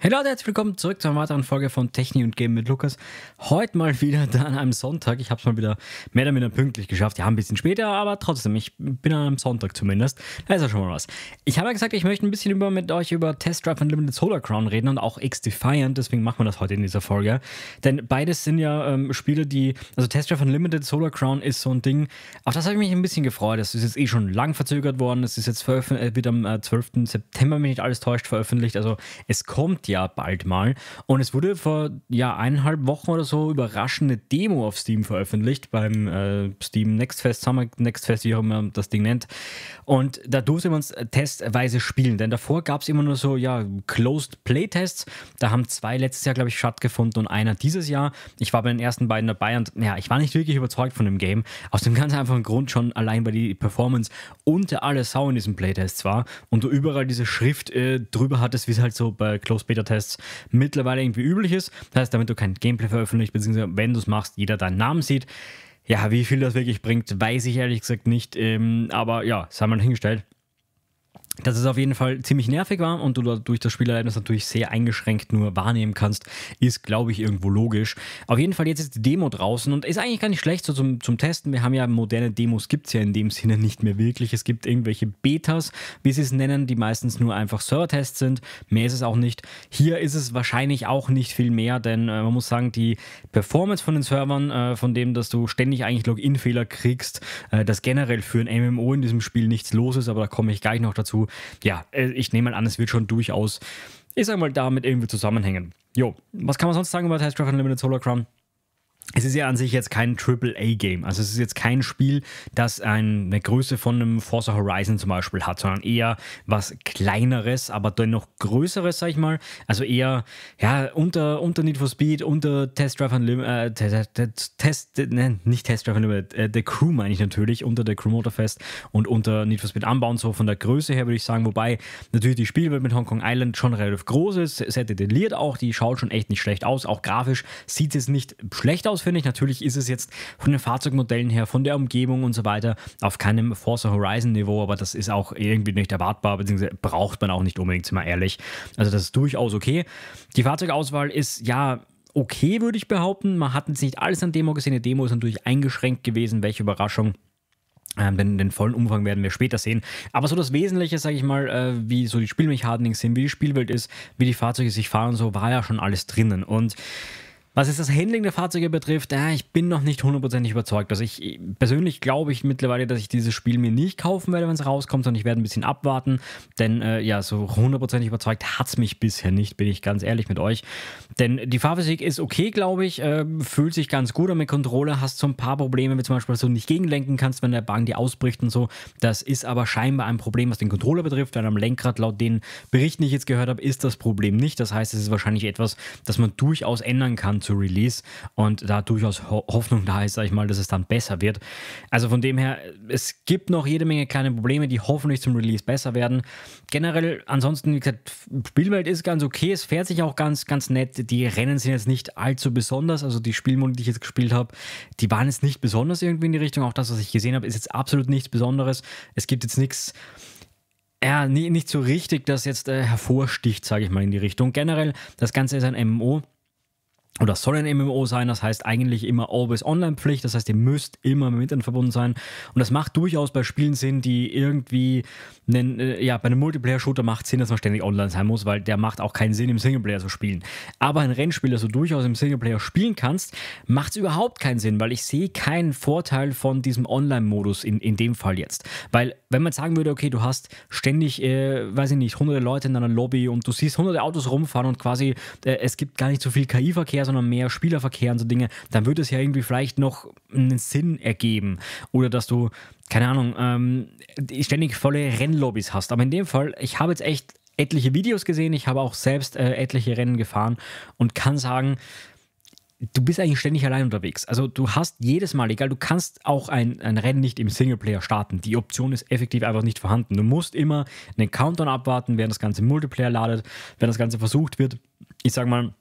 Hey Leute, herzlich willkommen zurück zu einer weiteren Folge von Technik und Game mit Lukas. Heute mal wieder da an einem Sonntag. Ich habe es mal wieder mehr oder minder pünktlich geschafft. Ja, ein bisschen später, aber trotzdem, ich bin an einem Sonntag zumindest. Da ist ja schon mal was. Ich habe ja gesagt, ich möchte ein bisschen über, mit euch über Test Drive Unlimited Solar Crown reden und auch X-Defiant. Deswegen machen wir das heute in dieser Folge. Denn beides sind ja ähm, Spiele, die, also Test Drive Unlimited Solar Crown ist so ein Ding, auf das habe ich mich ein bisschen gefreut. Das ist jetzt eh schon lang verzögert worden. Es ist jetzt äh, wird am äh, 12. September, wenn ich nicht alles täuscht, veröffentlicht. Also es kommt ja bald mal. Und es wurde vor ja, eineinhalb Wochen oder so überraschende Demo auf Steam veröffentlicht, beim äh, Steam Next Fest, Summer Next Fest, wie auch immer man das Ding nennt. Und da durfte man es testweise spielen, denn davor gab es immer nur so, ja, Closed Playtests. Da haben zwei letztes Jahr, glaube ich, stattgefunden und einer dieses Jahr. Ich war bei den ersten beiden dabei und ja, ich war nicht wirklich überzeugt von dem Game. Aus dem ganz einfachen Grund schon allein, weil die Performance unter alle Sau in diesen Playtests war und du überall diese Schrift äh, drüber hattest, wie es halt so bei Closed Beta Beta-Tests mittlerweile irgendwie üblich ist. Das heißt, damit du kein Gameplay veröffentlicht, beziehungsweise wenn du es machst, jeder deinen Namen sieht. Ja, wie viel das wirklich bringt, weiß ich ehrlich gesagt nicht. Ähm, aber ja, haben wir hingestellt dass es auf jeden Fall ziemlich nervig war und du dadurch das Spielerlebnis natürlich sehr eingeschränkt nur wahrnehmen kannst, ist, glaube ich, irgendwo logisch. Auf jeden Fall, jetzt ist die Demo draußen und ist eigentlich gar nicht schlecht so zum, zum Testen. Wir haben ja moderne Demos, gibt es ja in dem Sinne nicht mehr wirklich. Es gibt irgendwelche Betas, wie sie es nennen, die meistens nur einfach Server-Tests sind. Mehr ist es auch nicht. Hier ist es wahrscheinlich auch nicht viel mehr, denn äh, man muss sagen, die Performance von den Servern, äh, von dem, dass du ständig eigentlich Login-Fehler kriegst, äh, dass generell für ein MMO in diesem Spiel nichts los ist, aber da komme ich gleich noch dazu, ja, äh, ich nehme mal an, es wird schon durchaus, ich sag mal, damit irgendwie zusammenhängen. Jo, was kann man sonst sagen über Test Drive Unlimited Solar Crown? es ist ja an sich jetzt kein aaa game Also es ist jetzt kein Spiel, das eine Größe von einem Forza Horizon zum Beispiel hat, sondern eher was Kleineres, aber dennoch Größeres, sag ich mal. Also eher ja, unter, unter Need for Speed, unter Test Drive Unlimited, äh, Test, ne, nicht Test Drive Unlimited, äh, The Crew meine ich natürlich, unter The Crew Motorfest und unter Need for Speed Unbound, so von der Größe her würde ich sagen. Wobei natürlich die Spielwelt mit Hong Kong Island schon relativ groß ist, sehr detailliert auch, die schaut schon echt nicht schlecht aus. Auch grafisch sieht es nicht schlecht aus, ausfindig. Natürlich ist es jetzt von den Fahrzeugmodellen her, von der Umgebung und so weiter auf keinem Forza Horizon Niveau, aber das ist auch irgendwie nicht erwartbar, beziehungsweise braucht man auch nicht unbedingt, sind wir ehrlich. Also das ist durchaus okay. Die Fahrzeugauswahl ist ja okay, würde ich behaupten. Man hat jetzt nicht alles an Demo gesehen. Die Demo ist natürlich eingeschränkt gewesen. Welche Überraschung. Ähm, den, den, vollen Umfang werden wir später sehen. Aber so das Wesentliche, sage ich mal, äh, wie so die Spielmechaniken sind, wie die Spielwelt ist, wie die Fahrzeuge sich fahren und so, war ja schon alles drinnen. Und was jetzt das Handling der Fahrzeuge betrifft, ja, äh, ich bin noch nicht hundertprozentig überzeugt. Also ich äh, persönlich glaube ich mittlerweile, dass ich dieses Spiel mir nicht kaufen werde, wenn es rauskommt, sondern ich werde ein bisschen abwarten. Denn äh, ja, so hundertprozentig überzeugt hat es mich bisher nicht, bin ich ganz ehrlich mit euch. Denn die Fahrphysik ist okay, glaube ich, äh, fühlt sich ganz gut an mit Controller, hast so ein paar Probleme, wie zum Beispiel, dass du nicht gegenlenken kannst, wenn der Bahn die ausbricht und so. Das ist aber scheinbar ein Problem, was den Controller betrifft, weil am Lenkrad, laut den Berichten, die ich jetzt gehört habe, ist das Problem nicht. Das heißt, es ist wahrscheinlich etwas, das man durchaus ändern kann zu Release und da durchaus Hoffnung da ist, sage ich mal, dass es dann besser wird. Also von dem her, es gibt noch jede Menge kleine Probleme, die hoffentlich zum Release besser werden. Generell, ansonsten, wie gesagt, Spielwelt ist ganz okay, es fährt sich auch ganz, ganz nett. Die Rennen sind jetzt nicht allzu besonders, also die Spielmodi, die ich jetzt gespielt habe, die waren jetzt nicht besonders irgendwie in die Richtung. Auch das, was ich gesehen habe, ist jetzt absolut nichts Besonderes. Es gibt jetzt nichts ja, nicht so richtig, das jetzt äh, hervorsticht, sage ich mal in die Richtung. Generell, das Ganze ist ein MMO oder soll ein MMO sein, das heißt eigentlich immer Always-Online-Pflicht, das heißt, ihr müsst immer mit Internet verbunden sein. Und das macht durchaus bei Spielen Sinn, die irgendwie, einen, äh, ja, bei einem Multiplayer-Shooter macht Sinn, dass man ständig online sein muss, weil der macht auch keinen Sinn, im Singleplayer zu spielen. Aber ein Rennspiel, das du durchaus im Singleplayer spielen kannst, macht es überhaupt keinen Sinn, weil ich sehe keinen Vorteil von diesem Online-Modus in, in dem Fall jetzt. Weil, wenn man sagen würde, okay, du hast ständig, äh, weiß ich nicht, hunderte Leute in deiner Lobby und du siehst hunderte Autos rumfahren und quasi, äh, es gibt gar nicht so viel KI-Verkehr, sondern mehr Spielerverkehr und so Dinge, dann wird es ja irgendwie vielleicht noch einen Sinn ergeben. Oder dass du, keine Ahnung, ähm, ständig volle Rennlobbys hast. Aber in dem Fall, ich habe jetzt echt etliche Videos gesehen, ich habe auch selbst äh, etliche Rennen gefahren und kann sagen, du bist eigentlich ständig allein unterwegs. Also du hast jedes Mal, egal, du kannst auch ein, ein Rennen nicht im Singleplayer starten. Die Option ist effektiv einfach nicht vorhanden. Du musst immer einen Countdown abwarten, während das Ganze Multiplayer ladet, während das Ganze versucht wird. Ich sag mal,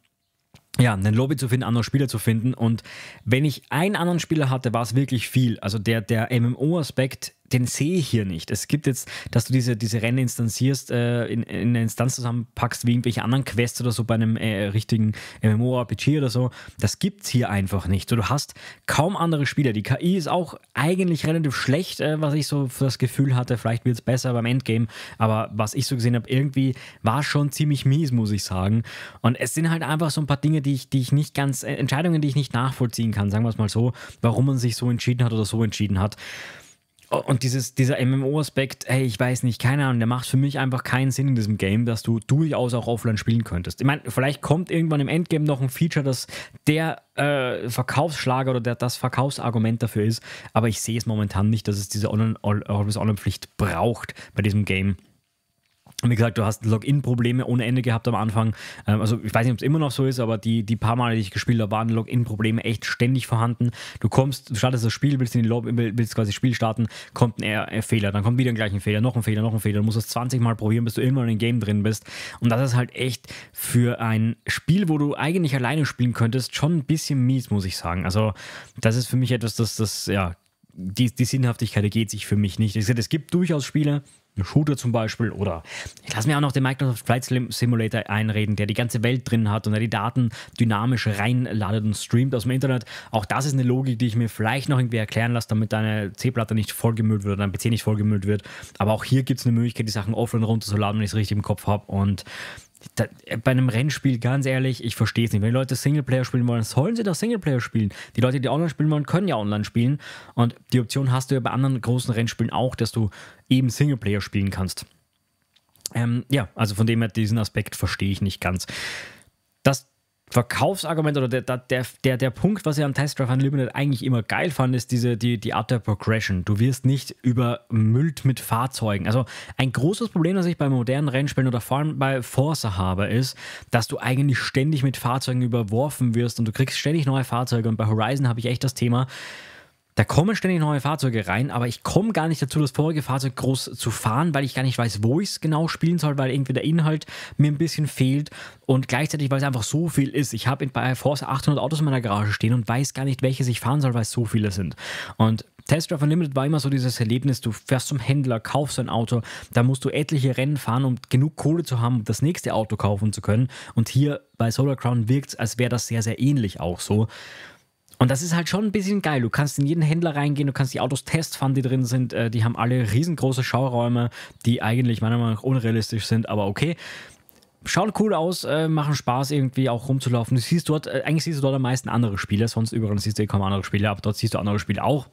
ja, einen Lobby zu finden, andere Spieler zu finden. Und wenn ich einen anderen Spieler hatte, war es wirklich viel. Also der, der MMO-Aspekt den sehe ich hier nicht. Es gibt jetzt, dass du diese, diese Rennen instanzierst, äh, in, in eine Instanz zusammenpackst, wie irgendwelche anderen Quests oder so bei einem äh, richtigen MMORPG oder so. Das gibt es hier einfach nicht. So, du hast kaum andere Spieler. Die KI ist auch eigentlich relativ schlecht, äh, was ich so für das Gefühl hatte. Vielleicht wird es besser beim Endgame, aber was ich so gesehen habe, irgendwie war schon ziemlich mies, muss ich sagen. Und es sind halt einfach so ein paar Dinge, die ich, die ich nicht ganz, äh, Entscheidungen, die ich nicht nachvollziehen kann, sagen wir es mal so, warum man sich so entschieden hat oder so entschieden hat. Und dieses, dieser MMO-Aspekt, hey, ich weiß nicht, keine Ahnung, der macht für mich einfach keinen Sinn in diesem Game, dass du durchaus auch offline spielen könntest. Ich meine, vielleicht kommt irgendwann im Endgame noch ein Feature, das der äh, Verkaufsschlager oder der, das Verkaufsargument dafür ist, aber ich sehe es momentan nicht, dass es diese Always-On-Pflicht braucht bei diesem Game wie gesagt, du hast Login-Probleme ohne Ende gehabt am Anfang. Ähm, also ich weiß nicht, ob es immer noch so ist, aber die, die paar Male, die ich gespielt habe, waren Login-Probleme echt ständig vorhanden. Du kommst, du startest das Spiel, willst, in die Log willst quasi das Spiel starten, kommt äh, ein, Fehler, dann kommt wieder ein gleicher Fehler, noch ein Fehler, noch ein Fehler. Du musst das 20 Mal probieren, bis du immer in dem Game drin bist. Und das ist halt echt für ein Spiel, wo du eigentlich alleine spielen könntest, schon ein bisschen mies, muss ich sagen. Also das ist für mich etwas, das, das ja, die, die Sinnhaftigkeit geht sich für mich nicht. Es gibt durchaus Spiele, Shooter zum Beispiel oder ich lasse mir auch noch den Microsoft Flight Simulator einreden, der die ganze Welt drin hat und der die Daten dynamisch reinladet und streamt aus dem Internet. Auch das ist eine Logik, die ich mir vielleicht noch irgendwie erklären lasse, damit deine C-Platte nicht vollgemüllt wird oder dein PC nicht vollgemüllt wird. Aber auch hier gibt es eine Möglichkeit, die Sachen offline runterzuladen, wenn ich es richtig im Kopf habe. Und da, äh, bei einem Rennspiel, ganz ehrlich, ich verstehe es nicht. Wenn die Leute Singleplayer spielen wollen, sollen sie doch Singleplayer spielen. Die Leute, die online spielen wollen, können ja online spielen. Und die Option hast du ja bei anderen großen Rennspielen auch, dass du eben Singleplayer spielen kannst. Ähm, ja, also von dem her, diesen Aspekt verstehe ich nicht ganz. Das Verkaufsargument oder der, der, der, der Punkt, was ich am Test Drive Unlimited eigentlich immer geil fand, ist diese, die, die Art der Progression. Du wirst nicht übermüllt mit Fahrzeugen. Also ein großes Problem, das ich bei modernen Rennspielen oder vor allem bei Forza habe, ist, dass du eigentlich ständig mit Fahrzeugen überworfen wirst und du kriegst ständig neue Fahrzeuge. Und bei Horizon habe ich echt das Thema, da kommen ständig neue Fahrzeuge rein, aber ich komme gar nicht dazu, das vorige Fahrzeug groß zu fahren, weil ich gar nicht weiß, wo ich es genau spielen soll, weil irgendwie der Inhalt mir ein bisschen fehlt und gleichzeitig, weil es einfach so viel ist. Ich habe bei Force 800 Autos in meiner Garage stehen und weiß gar nicht, welches ich fahren soll, weil es so viele sind. Und Test Drive Unlimited war immer so dieses Erlebnis, du fährst zum Händler, kaufst ein Auto, da musst du etliche Rennen fahren, um genug Kohle zu haben, um das nächste Auto kaufen zu können. Und hier bei Solar Crown wirkt es, als wäre das sehr, sehr ähnlich auch so. Und das ist halt schon ein bisschen geil. Du kannst in jeden Händler reingehen, du kannst die Autos testfahren, die drin sind. Äh, die haben alle riesengroße Schauräume, die eigentlich meiner Meinung nach unrealistisch sind, aber okay. Schauen cool aus, äh, machen Spaß irgendwie auch rumzulaufen. Du siehst dort, äh, eigentlich siehst du dort am meisten andere Spiele, sonst überall siehst du kaum andere Spiele, aber dort siehst du andere Spiele auch.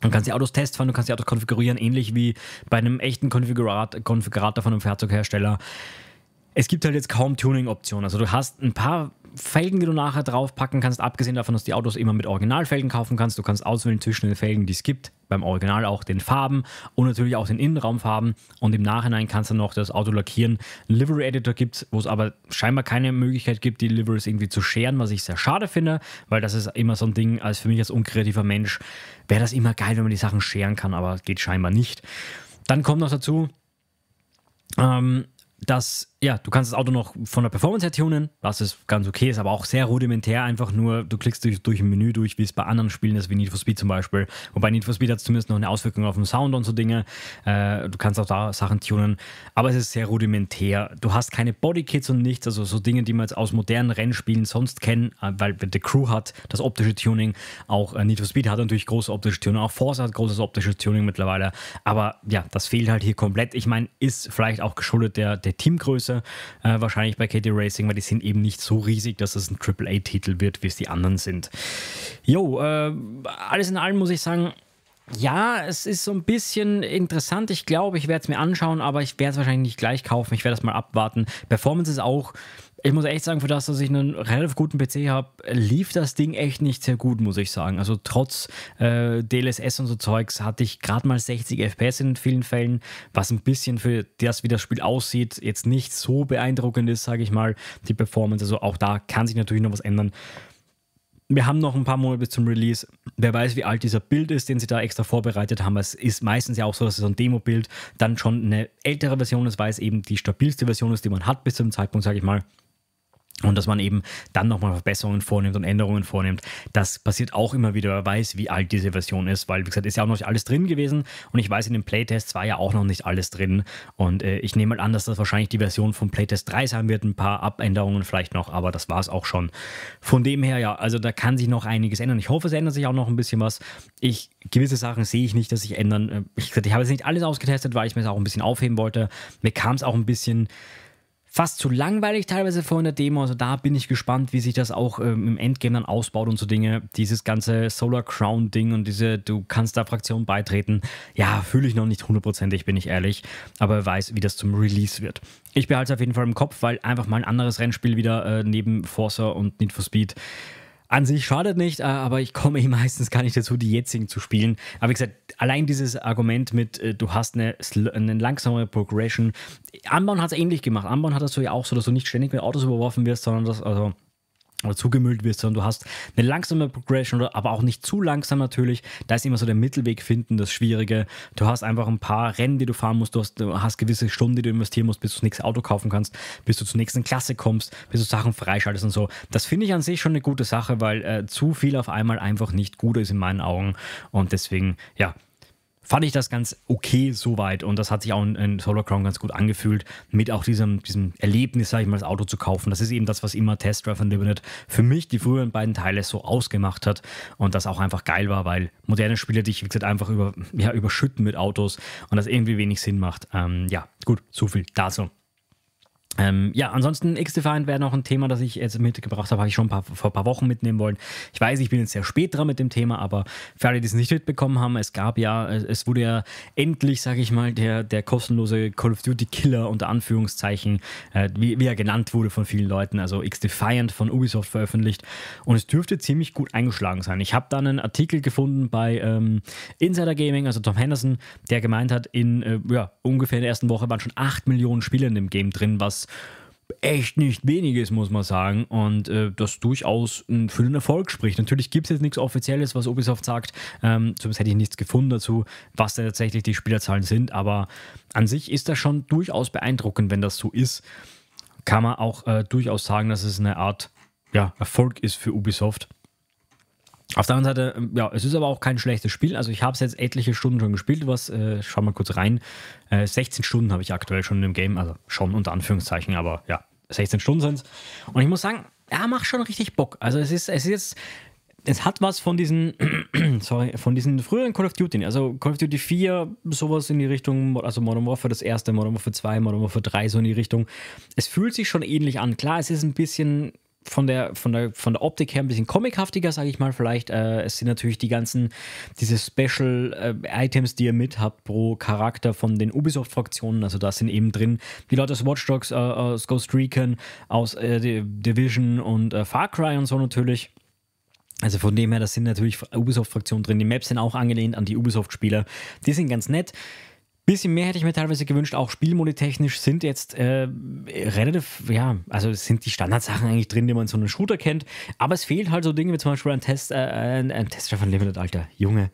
Du kannst die Autos testfahren, du kannst die Autos konfigurieren, ähnlich wie bei einem echten Konfigurator, Konfigurator von einem Fahrzeughersteller. Es gibt halt jetzt kaum Tuning-Optionen. Also du hast ein paar Felgen, die du nachher draufpacken kannst, abgesehen davon, dass du die Autos immer mit Originalfelgen kaufen kannst. Du kannst auswählen zwischen den Felgen, die es gibt, beim Original auch den Farben und natürlich auch den Innenraumfarben. Und im Nachhinein kannst du noch das Auto lackieren. Livery Editor gibt es, wo es aber scheinbar keine Möglichkeit gibt, die Liveries irgendwie zu scheren, was ich sehr schade finde, weil das ist immer so ein Ding, als für mich als unkreativer Mensch wäre das immer geil, wenn man die Sachen scheren kann, aber geht scheinbar nicht. Dann kommt noch dazu, ähm, dass ja, du kannst das Auto noch von der Performance her tunen, was ist ganz okay, ist aber auch sehr rudimentär, einfach nur, du klickst durch, durch ein Menü durch, wie es bei anderen Spielen ist, wie Need for Speed zum Beispiel. Wobei Need for Speed hat zumindest noch eine Auswirkung auf den Sound und so Dinge. Äh, du kannst auch da Sachen tunen, aber es ist sehr rudimentär. Du hast keine Bodykits und nichts, also so Dinge, die man jetzt aus modernen Rennspielen sonst kennt, äh, weil The Crew hat das optische Tuning, auch äh, Need for Speed hat natürlich große optische Tuning, auch Forza hat großes optisches Tuning mittlerweile, aber ja, das fehlt halt hier komplett. Ich meine, ist vielleicht auch geschuldet der, der Teamgröße, Größe. Äh, wahrscheinlich bei KD Racing, weil die sind eben nicht so riesig, dass es das ein AAA-Titel wird, wie es die anderen sind. Jo, äh, alles in allem muss ich sagen, ja, es ist so ein bisschen interessant. Ich glaube, ich werde es mir anschauen, aber ich werde es wahrscheinlich nicht gleich kaufen. Ich werde es mal abwarten. Performance ist auch, ich muss echt sagen, für das, dass ich einen relativ guten PC habe, lief das Ding echt nicht sehr gut, muss ich sagen. Also trotz äh, DLSS und so Zeugs hatte ich gerade mal 60 FPS in vielen Fällen, was ein bisschen für das, wie das Spiel aussieht, jetzt nicht so beeindruckend ist, sage ich mal, die Performance. Also auch da kann sich natürlich noch was ändern. Wir haben noch ein paar Monate bis zum Release. Wer weiß, wie alt dieser Bild ist, den sie da extra vorbereitet haben. Es ist meistens ja auch so, dass so ein Demo-Bild dann schon eine ältere Version ist, weil es eben die stabilste Version ist, die man hat bis zum Zeitpunkt, sage ich mal. Und dass man eben dann nochmal Verbesserungen vornimmt und Änderungen vornimmt. Das passiert auch immer wieder. Wer weiß, wie alt diese Version ist, weil, wie gesagt, ist ja auch noch nicht alles drin gewesen. Und ich weiß, in den Playtests war ja auch noch nicht alles drin. Und äh, ich nehme mal an, dass das wahrscheinlich die Version von Playtest 3 sein wird. Ein paar Abänderungen vielleicht noch, aber das war es auch schon. Von dem her, ja, also da kann sich noch einiges ändern. Ich hoffe, es ändert sich auch noch ein bisschen was. Ich, gewisse Sachen sehe ich nicht, dass sich ändern. Äh, ich, ich habe jetzt nicht alles ausgetestet, weil ich mir es auch ein bisschen aufheben wollte. Mir kam es auch ein bisschen fast zu langweilig teilweise vor in der Demo. Also da bin ich gespannt, wie sich das auch ähm, im Endgame dann ausbaut und so Dinge. Dieses ganze Solar Crown Ding und diese, du kannst da Fraktion beitreten. Ja, fühle ich noch nicht hundertprozentig, bin ich ehrlich. Aber weiß, wie das zum Release wird. Ich behalte es auf jeden Fall im Kopf, weil einfach mal ein anderes Rennspiel wieder äh, neben Forza und Need for Speed an sich schadet nicht, äh, aber ich komme eh meistens gar nicht dazu, die jetzigen zu spielen. Aber wie gesagt, allein dieses Argument mit, äh, du hast eine, eine langsamere Progression. Anbauen hat es ähnlich gemacht. Anbauen hattest du ja auch so, dass du nicht ständig mit Autos überworfen wirst, sondern dass, also oder zugemüllt wirst, sondern du hast eine langsame Progression, oder, aber auch nicht zu langsam natürlich. Da ist immer so der Mittelweg finden, das Schwierige. Du hast einfach ein paar Rennen, die du fahren musst, du hast, du hast gewisse Stunden, die du investieren musst, bis du das nächste Auto kaufen kannst, bis du zur nächsten Klasse kommst, bis du Sachen freischaltest und so. Das finde ich an sich schon eine gute Sache, weil äh, zu viel auf einmal einfach nicht gut ist in meinen Augen. Und deswegen, ja, fand ich das ganz okay soweit. Und das hat sich auch in, in Solar Crown ganz gut angefühlt, mit auch diesem, diesem Erlebnis, sage ich mal, das Auto zu kaufen. Das ist eben das, was immer Test Drive Unlimited für mich die früheren beiden Teile so ausgemacht hat und das auch einfach geil war, weil moderne Spiele dich, wie gesagt, einfach über, ja, überschütten mit Autos und das irgendwie wenig Sinn macht. Ähm, ja, gut, so viel dazu. Ähm, ja, ansonsten X-Defiant wäre noch ein Thema, das ich jetzt mitgebracht habe, habe ich schon ein paar, vor ein paar Wochen mitnehmen wollen. Ich weiß, ich bin jetzt sehr spät dran mit dem Thema, aber für alle, die es nicht mitbekommen haben, es gab ja, es wurde ja endlich, sage ich mal, der, der kostenlose Call of Duty Killer unter Anführungszeichen, äh, wie, wie, er genannt wurde von vielen Leuten, also X-Defiant von Ubisoft veröffentlicht und es dürfte ziemlich gut eingeschlagen sein. Ich habe da einen Artikel gefunden bei ähm, Insider Gaming, also Tom Henderson, der gemeint hat, in äh, ja, ungefähr in der ersten Woche waren schon 8 Millionen Spieler in dem Game drin, was echt nicht weniges, muss man sagen. Und äh, das durchaus für den Erfolg spricht. Natürlich gibt es jetzt nichts Offizielles, was Ubisoft sagt. Ähm, sonst hätte ich nichts gefunden dazu, was da tatsächlich die Spielerzahlen sind. Aber an sich ist das schon durchaus beeindruckend, wenn das so ist. Kann man auch äh, durchaus sagen, dass es eine Art ja, Erfolg ist für Ubisoft. Auf der anderen Seite, ähm, ja, es ist aber auch kein schlechtes Spiel. Also ich habe es jetzt etliche Stunden schon gespielt. Was, äh, schau mal kurz rein. Äh, 16 Stunden habe ich aktuell schon im Game. Also schon unter Anführungszeichen, aber ja, 16 Stunden sind es. Und ich muss sagen, ja, macht schon richtig Bock. Also es ist, es ist es hat was von diesen, sorry, von diesen früheren Call of Duty. Also Call of Duty 4, sowas in die Richtung, also Modern Warfare das erste, Modern Warfare 2, Modern Warfare 3, so in die Richtung. Es fühlt sich schon ähnlich an. Klar, es ist ein bisschen von der, von der, von der Optik her ein bisschen comichaftiger, sage ich mal vielleicht. Äh, es sind natürlich die ganzen, diese Special-Items, äh, die ihr mit habt pro Charakter von den Ubisoft-Fraktionen. Also da sind eben drin die Leute aus Watch Dogs, äh, aus Ghost Recon, aus äh, Division und äh, Far Cry und so natürlich. Also von dem her, das sind natürlich Ubisoft-Fraktionen drin. Die Maps sind auch angelehnt an die Ubisoft-Spieler. Die sind ganz nett. Bisschen mehr hätte ich mir teilweise gewünscht, auch spielmodetechnisch sind jetzt äh, relativ, ja, also sind die Standardsachen eigentlich drin, die man in so einem Shooter kennt, aber es fehlt halt so Dinge wie zum Beispiel ein Test, äh, ein, ein Test von Limited, alter Junge,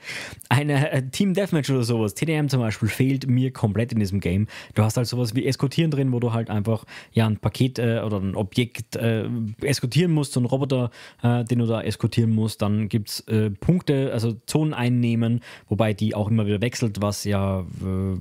eine äh, Team Deathmatch oder sowas, TDM zum Beispiel, fehlt mir komplett in diesem Game. Du hast halt sowas wie Eskortieren drin, wo du halt einfach, ja, ein Paket äh, oder ein Objekt äh, eskortieren musst, so einen Roboter, äh, den du da eskortieren musst, dann gibt es äh, Punkte, also Zonen einnehmen, wobei die auch immer wieder wechselt, was ja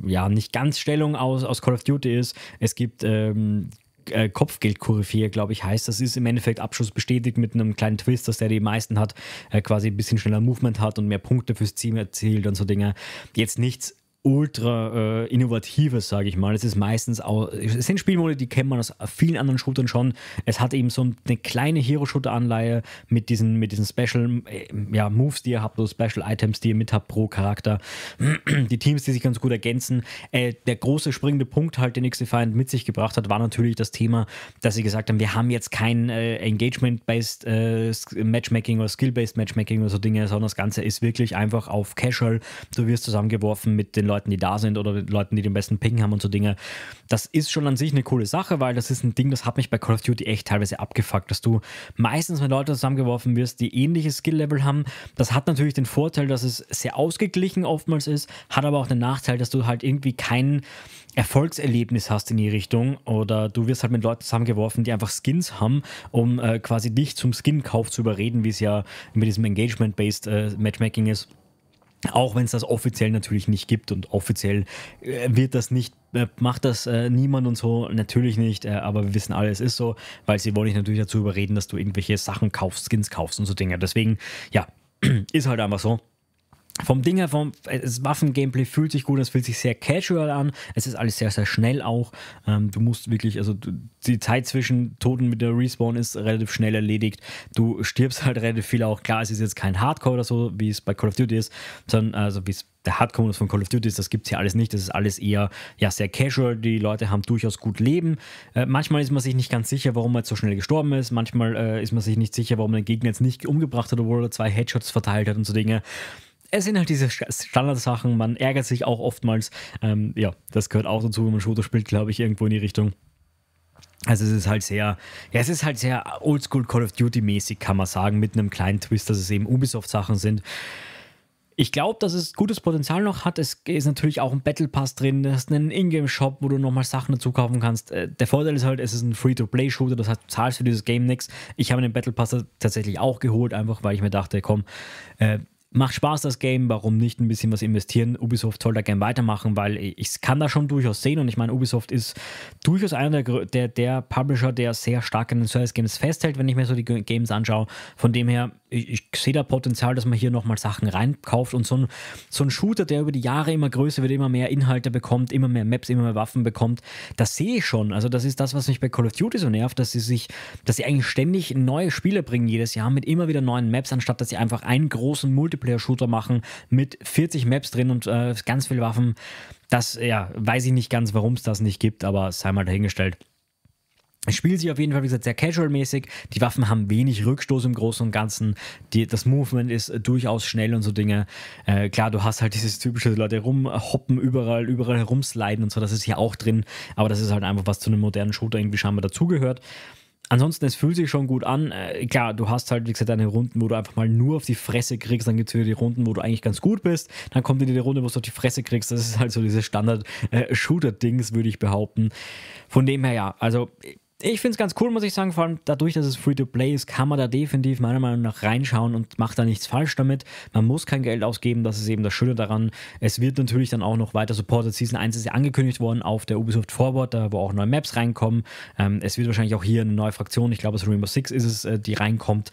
ja, nicht ganz Stellung aus, aus Call of Duty ist. Es gibt ähm, äh, Kopfgeldkoryphäe, glaube ich, heißt. Das ist im Endeffekt Abschluss bestätigt mit einem kleinen Twist, dass der die meisten hat, äh, quasi ein bisschen schneller Movement hat und mehr Punkte fürs Team erzielt und so Dinge. Jetzt nichts ultra äh, innovatives, sage ich mal. Es ist meistens auch, es sind Spielmodi, die kennt man aus vielen anderen Shootern schon. Es hat eben so eine kleine Hero-Shooter-Anleihe mit diesen, mit diesen Special äh, ja, Moves, die ihr habt, oder Special Items, die ihr mit habt pro Charakter. Die Teams, die sich ganz gut ergänzen. Äh, der große springende Punkt halt, den X-Defiant mit sich gebracht hat, war natürlich das Thema, dass sie gesagt haben, wir haben jetzt kein äh, Engagement-based äh, Matchmaking oder Skill-based Matchmaking oder so Dinge, sondern das Ganze ist wirklich einfach auf Casual. Du wirst zusammengeworfen mit den Leuten, Leuten, die da sind oder den Leuten, die den besten Ping haben und so Dinge. Das ist schon an sich eine coole Sache, weil das ist ein Ding, das hat mich bei Call of Duty echt teilweise abgefuckt, dass du meistens mit Leuten zusammengeworfen wirst, die ähnliche Skill-Level haben. Das hat natürlich den Vorteil, dass es sehr ausgeglichen oftmals ist, hat aber auch den Nachteil, dass du halt irgendwie kein Erfolgserlebnis hast in die Richtung oder du wirst halt mit Leuten zusammengeworfen, die einfach Skins haben, um äh, quasi dich zum Skinkauf zu überreden, wie es ja mit diesem Engagement-Based äh, Matchmaking ist. Auch wenn es das offiziell natürlich nicht gibt und offiziell äh, wird das nicht, äh, macht das äh, niemand und so, natürlich nicht, äh, aber wir wissen alle, es ist so, weil sie wollen dich natürlich dazu überreden, dass du irgendwelche Sachen kaufst, Skins kaufst und so Dinge. Deswegen, ja, ist halt einfach so vom Ding her, vom das Waffengameplay fühlt sich gut, es fühlt sich sehr casual an. Es ist alles sehr, sehr schnell auch. Ähm, du musst wirklich, also du, die Zeit zwischen Toten mit der Respawn ist relativ schnell erledigt. Du stirbst halt relativ viel auch. Klar, es ist jetzt kein Hardcore oder so, wie es bei Call of Duty ist, sondern also wie es der Hardcore von Call of Duty ist, das gibt es hier alles nicht. Das ist alles eher ja, sehr casual. Die Leute haben durchaus gut Leben. Äh, manchmal ist man sich nicht ganz sicher, warum man jetzt so schnell gestorben ist. Manchmal äh, ist man sich nicht sicher, warum man den Gegner jetzt nicht umgebracht hat, obwohl er zwei Headshots verteilt hat und so Dinge es sind halt diese Standardsachen, man ärgert sich auch oftmals. Ähm, ja, das gehört auch dazu, wenn man Shooter spielt, glaube ich, irgendwo in die Richtung. Also es ist halt sehr, ja, es ist halt sehr oldschool Call of Duty mäßig, kann man sagen, mit einem kleinen Twist, dass es eben Ubisoft-Sachen sind. Ich glaube, dass es gutes Potenzial noch hat. Es ist natürlich auch ein Battle Pass drin. Du hast einen Ingame-Shop, wo du nochmal Sachen dazu kaufen kannst. Äh, der Vorteil ist halt, es ist ein Free-to-Play-Shooter, das heißt, du zahlst für dieses Game nichts. Ich habe den Battle Pass tatsächlich auch geholt, einfach weil ich mir dachte, komm, äh, macht Spaß das Game, warum nicht ein bisschen was investieren? Ubisoft soll da gerne weitermachen, weil ich kann da schon durchaus sehen und ich meine, Ubisoft ist durchaus einer der, der, der Publisher, der sehr stark an den Service Games festhält, wenn ich mir so die Games anschaue. Von dem her, ich, ich sehe da Potenzial, dass man hier nochmal Sachen reinkauft und so ein, so ein Shooter, der über die Jahre immer größer wird, immer mehr Inhalte bekommt, immer mehr Maps, immer mehr Waffen bekommt, das sehe ich schon. Also das ist das, was mich bei Call of Duty so nervt, dass sie sich, dass sie eigentlich ständig neue Spiele bringen jedes Jahr mit immer wieder neuen Maps, anstatt dass sie einfach einen großen Multiplayer Multiplayer-Shooter machen mit 40 Maps drin und äh, ganz viele Waffen. Das, ja, weiß ich nicht ganz, warum es das nicht gibt, aber sei mal dahingestellt. Es spielt sich auf jeden Fall, wie gesagt, sehr casual-mäßig. Die Waffen haben wenig Rückstoß im Großen und Ganzen. Die, das Movement ist äh, durchaus schnell und so Dinge. Äh, klar, du hast halt dieses typische Leute rumhoppen, überall, überall herumsliden und so. Das ist hier auch drin. Aber das ist halt einfach, was zu einem modernen Shooter irgendwie scheinbar dazugehört. Ansonsten, es fühlt sich schon gut an. Äh, klar, du hast halt, wie gesagt, deine Runden, wo du einfach mal nur auf die Fresse kriegst. Dann gibt es wieder die Runden, wo du eigentlich ganz gut bist. Dann kommt wieder die Runde, wo du auf die Fresse kriegst. Das ist halt so dieses Standard-Shooter-Dings, äh, würde ich behaupten. Von dem her ja, also ich finde es ganz cool, muss ich sagen. Vor allem dadurch, dass es Free-to-Play ist, kann man da definitiv meiner Meinung nach reinschauen und macht da nichts falsch damit. Man muss kein Geld ausgeben, das ist eben das Schöne daran. Es wird natürlich dann auch noch weiter supported. Season 1 ist ja angekündigt worden auf der Ubisoft Forward, da wo auch neue Maps reinkommen. Ähm, es wird wahrscheinlich auch hier eine neue Fraktion, ich glaube es Rainbow Six ist es, äh, die reinkommt.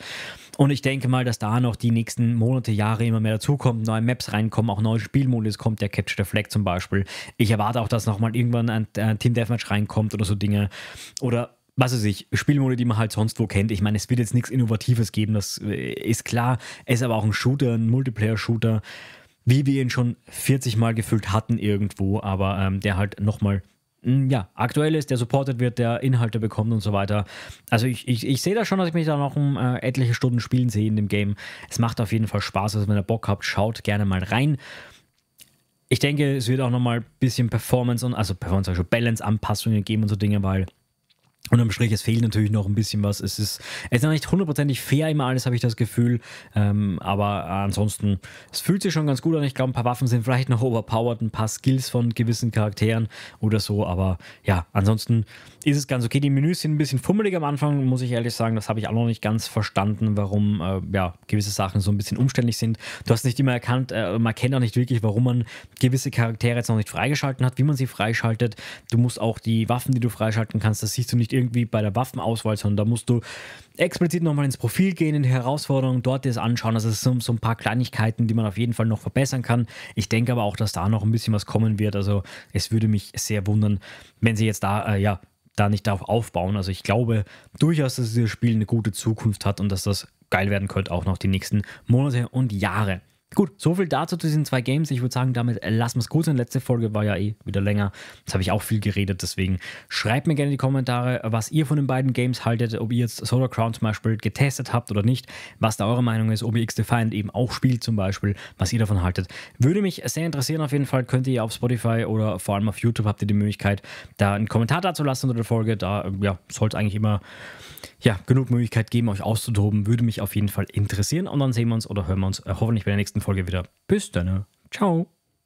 Und ich denke mal, dass da noch die nächsten Monate, Jahre immer mehr dazukommen, neue Maps reinkommen, auch neue Spielmodus kommt, der Capture the Flag zum Beispiel. Ich erwarte auch, dass nochmal irgendwann ein, ein Team Deathmatch reinkommt oder so Dinge. Oder was weiß ich, Spielmodi, die man halt sonst wo kennt. Ich meine, es wird jetzt nichts Innovatives geben, das äh, ist klar. Es ist aber auch ein Shooter, ein Multiplayer-Shooter, wie wir ihn schon 40 Mal gefüllt hatten irgendwo, aber ähm, der halt nochmal hm, ja, aktuell ist, der supported wird, der Inhalte bekommt und so weiter. Also ich, ich, ich sehe da schon, dass ich mich da noch um hm, äh, etliche Stunden spielen sehe in dem Game. Es macht auf jeden Fall Spaß, also wenn ihr Bock habt, schaut gerne mal rein. Ich denke, es wird auch nochmal ein bisschen Performance und also Performance, also Balance-Anpassungen geben und so Dinge, weil Unterm Strich, es fehlt natürlich noch ein bisschen was. Es ist, es ist noch nicht hundertprozentig fair immer alles, habe ich das Gefühl. Ähm, aber ansonsten, es fühlt sich schon ganz gut an. Ich glaube, ein paar Waffen sind vielleicht noch overpowered, ein paar Skills von gewissen Charakteren oder so. Aber ja, ansonsten ist es ganz okay. Die Menüs sind ein bisschen fummelig am Anfang, muss ich ehrlich sagen. Das habe ich auch noch nicht ganz verstanden, warum äh, ja, gewisse Sachen so ein bisschen umständlich sind. Du hast nicht immer erkannt, äh, man kennt auch nicht wirklich, warum man gewisse Charaktere jetzt noch nicht freigeschalten hat, wie man sie freischaltet. Du musst auch die Waffen, die du freischalten kannst, das siehst du nicht irgendwie bei der Waffenauswahl, sondern da musst du explizit nochmal ins Profil gehen, in die Herausforderungen, dort das anschauen. Also es sind so ein paar Kleinigkeiten, die man auf jeden Fall noch verbessern kann. Ich denke aber auch, dass da noch ein bisschen was kommen wird. Also es würde mich sehr wundern, wenn sie jetzt da, äh, ja, da nicht darauf aufbauen. Also ich glaube durchaus, dass dieses Spiel eine gute Zukunft hat und dass das geil werden könnte auch noch die nächsten Monate und Jahre. Gut, so viel dazu zu diesen zwei Games. Ich würde sagen, damit äh, lassen wir es gut sein. Letzte Folge war ja eh wieder länger. Jetzt habe ich auch viel geredet, deswegen schreibt mir gerne in die Kommentare, was ihr von den beiden Games haltet, ob ihr jetzt Solar Crown zum Beispiel getestet habt oder nicht, was da eure Meinung ist, ob ihr X-Defiant eben auch spielt zum Beispiel, was ihr davon haltet. Würde mich sehr interessieren auf jeden Fall. Könnt ihr auf Spotify oder vor allem auf YouTube habt ihr die Möglichkeit, da einen Kommentar dazu lassen unter der Folge. Da ähm, ja, es eigentlich immer ja, genug Möglichkeit geben, euch auszutoben. Würde mich auf jeden Fall interessieren und dann sehen wir uns oder hören wir uns äh, hoffentlich bei der nächsten nächsten Folge wieder. Bis dann. Ciao.